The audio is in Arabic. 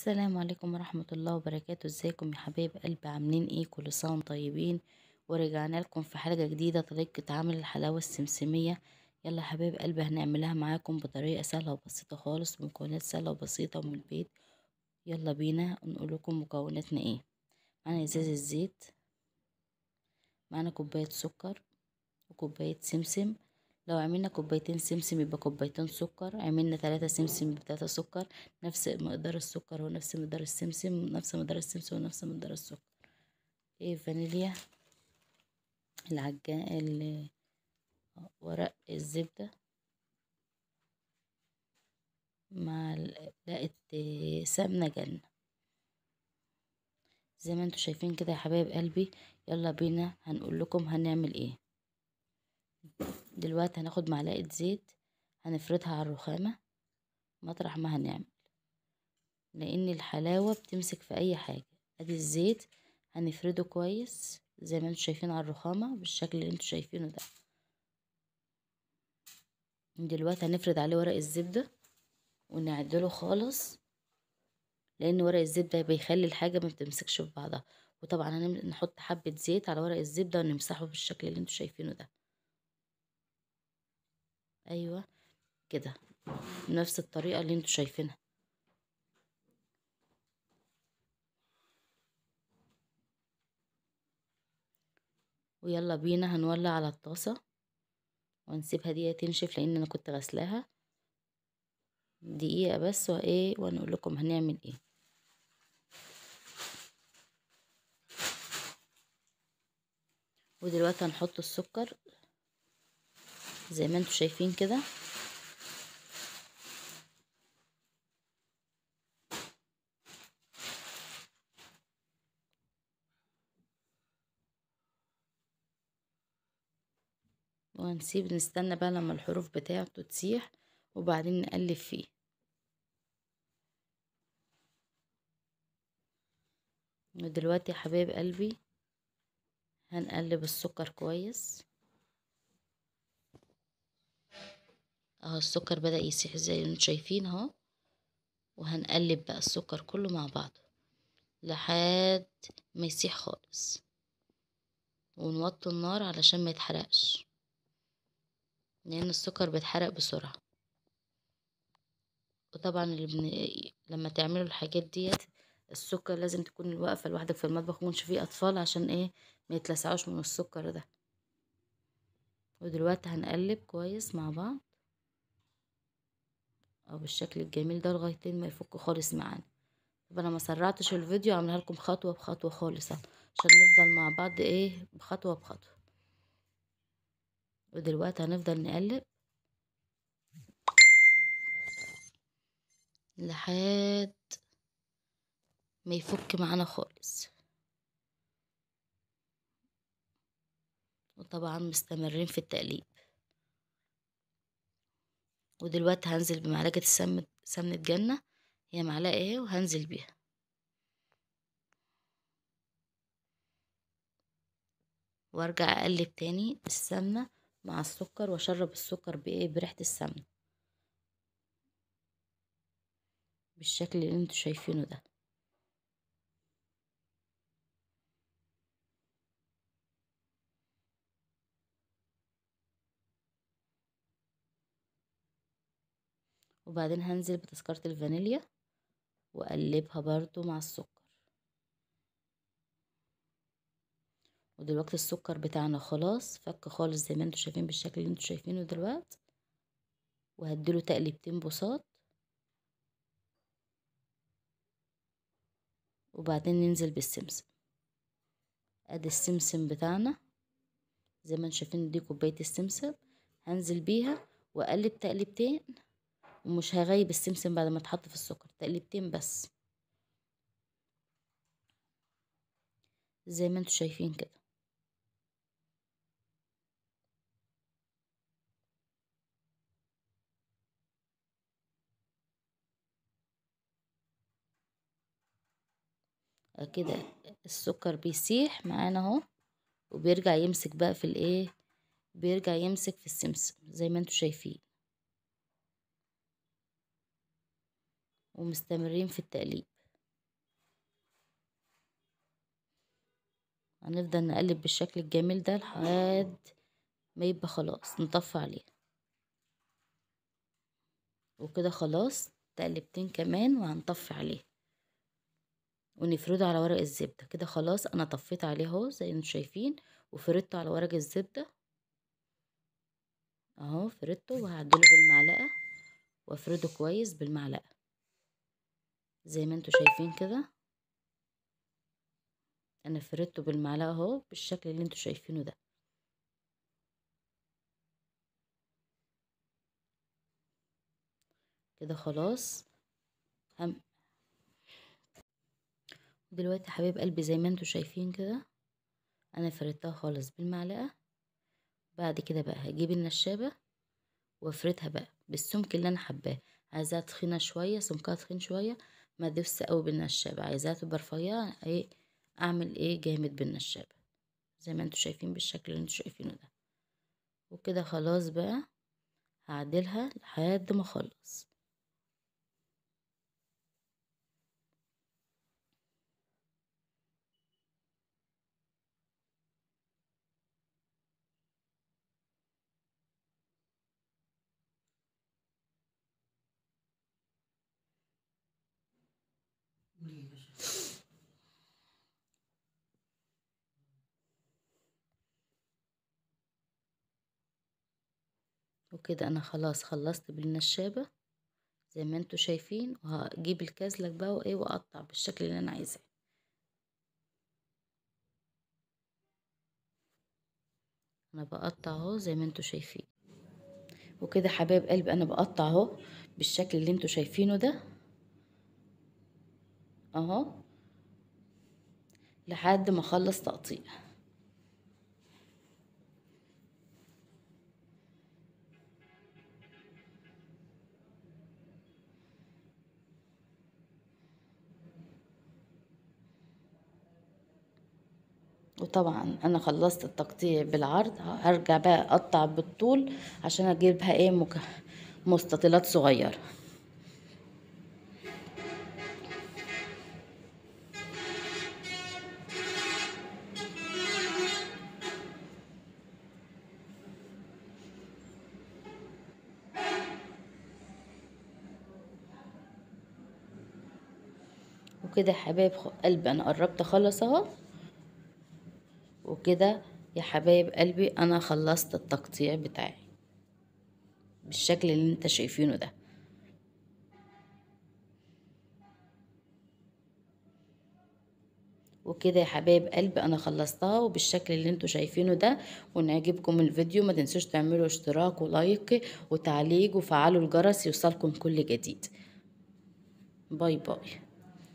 السلام عليكم ورحمة الله وبركاته ازيكم يا حبايب قلبي عاملين ايه كل سنة طيبين ورجعنا لكم في حلقة جديدة طريقة عمل الحلاوة السمسمية يلا يا حبايب قلبي هنعملها معاكم بطريقة سهلة وبسيطة خالص مكونات سهلة وبسيطة ومن البيت يلا بينا نقول لكم مكوناتنا ايه معانا ازاز الزيت معانا كوباية سكر وكوباية سمسم لو عملنا كوبايتين سمسم يبقى كوبايتين سكر عملنا ثلاثة سمسم بثلاثة سكر نفس مقدار السكر ونفس مقدار السمسم نفس مقدار السمسم ونفس مقدار السكر ايه فانيليا العجان ورق الزبدة مع لقت سمنة جنة زي ما انتوا شايفين كده يا حبايب قلبي يلا بينا هنقول لكم هنعمل ايه دلوقتي هناخد معلقة زيت هنفردها على الرخامة مطرح ما هنعمل لأن الحلاوة بتمسك في أي حاجة أدي الزيت هنفرده كويس زي ما انتوا شايفين على الرخامة بالشكل اللي انتوا شايفينه ده دلوقتي هنفرد عليه ورق الزبدة ونعدله خالص لأن ورق الزبدة بيخلي الحاجة ما بتمسكش في بعضها وطبعا هنحط حبة زيت على ورق الزبدة ونمسحه بالشكل اللي انتوا شايفينه ده ايوه كده نفس الطريقة اللي انتوا شايفينها ويلا بينا هنولع على الطاسة ونسيبها دي تنشف لان انا كنت غسلاها دقيقة بس وايه ونقول لكم هنعمل ايه ودلوقتي هنحط السكر زي ما انتم شايفين كده وهنسيب نستنى بقى لما الحروف بتاعته تسيح وبعدين نقلب فيه ودلوقتي يا حبايب قلبي هنقلب السكر كويس اهو السكر بدأ يسيح زي ما شايفين اهو وهنقلب بقى السكر كله مع بعضه لحد ما يسيح خالص ونوطي النار علشان ما يتحرقش لان السكر بيتحرق بسرعه وطبعا اللي بن... لما تعملوا الحاجات ديت السكر لازم تكون واقفه لوحدك في المطبخ ومش فيه اطفال عشان ايه ما يتلسعوش من السكر ده ودلوقتي هنقلب كويس مع بعض او بالشكل الجميل ده لغايتين ما يفك خالص معانا طب انا ما سرعتش الفيديو عاملها لكم خطوه بخطوه خالص عشان نفضل مع بعض ايه بخطوه بخطوه ودلوقتي هنفضل نقلب لحد ما يفك معانا خالص وطبعا مستمرين في التقليب ودلوقتي هنزل بمعلقة السم سمنة جنة هي معلقة ايه وهنزل بيها وارجع اقلب تاني السمنة مع السكر واشرب السكر بايه بريحة السمنة بالشكل اللي انتوا شايفينه ده وبعدين هنزل بتذكرة الفانيليا وأقلبها برضو مع السكر ودلوقتي السكر بتاعنا خلاص فك خالص زي ما انتوا شايفين بالشكل اللي انتوا شايفينه دلوقتي وهديله تقليبتين بساط وبعدين ننزل بالسمسم ادي السمسم بتاعنا زي ما انتوا شايفين دي كوبايه السمسم هنزل بيها واقلب تقليبتين ومش هغيب السمسم بعد ما يتحط في السكر تقليبتين بس زي ما انتوا شايفين كده كده السكر بيسيح معانا اهو وبيرجع يمسك بقى في الايه بيرجع يمسك في السمسم زي ما انتوا شايفين ومستمرين في التقليب هنفضل نقلب بالشكل الجميل ده لحد ما يبقى خلاص نطفي عليه وكده خلاص تقلبتين كمان وهنطفي عليه ونفرده على ورق الزبدة كده خلاص انا طفيت عليه اهو زي ما انتم شايفين وفردته على ورق الزبدة اهو فردته وهعدله بالمعلقة وافرده كويس بالمعلقة زي ما انتوا شايفين كده انا فردته بالمعلقه اهو بالشكل اللي انتوا شايفينه ده كده خلاص هم دلوقتي حبيب قلبي زي ما انتوا شايفين كده انا فردتها خالص بالمعلقه بعد كده بقى هجيب النشابه وافردها بقى بالسمك اللي انا حباه عايزاها تخينه شويه سمكها تخين شويه ما دبس قوي بالنشابة عايزاها تبقى رفيعة ايه أعمل ايه جامد بالنشابة زي ما انتوا شايفين بالشكل اللي انتوا شايفينه ده وكده خلاص بقى هعدلها لحد ما اخلص وكده انا خلاص خلصت بالنشابة زي ما انتوا شايفين وهجيب الكازلك بقى وايه واقطع بالشكل اللي انا عايزاه انا بقطع اهو زي ما انتوا شايفين وكده حبايب قلب انا بقطع اهو بالشكل اللي انتوا شايفينه ده اهو لحد ما اخلص تقطيع وطبعا انا خلصت التقطيع بالعرض هرجع بقى اقطع بالطول عشان اجيبها ايه مستطيلات صغيره وكده يا حبايب قلبي انا قربت اخلص اهو وكده يا حبايب قلبي انا خلصت التقطيع بتاعي بالشكل اللي انت شايفينه ده وكده يا حبايب قلبي انا خلصتها وبالشكل اللي انتوا شايفينه ده وان عجبكم الفيديو ما تنسوش تعملوا اشتراك ولايك وتعليق وفعلوا الجرس يوصلكم كل جديد باي باي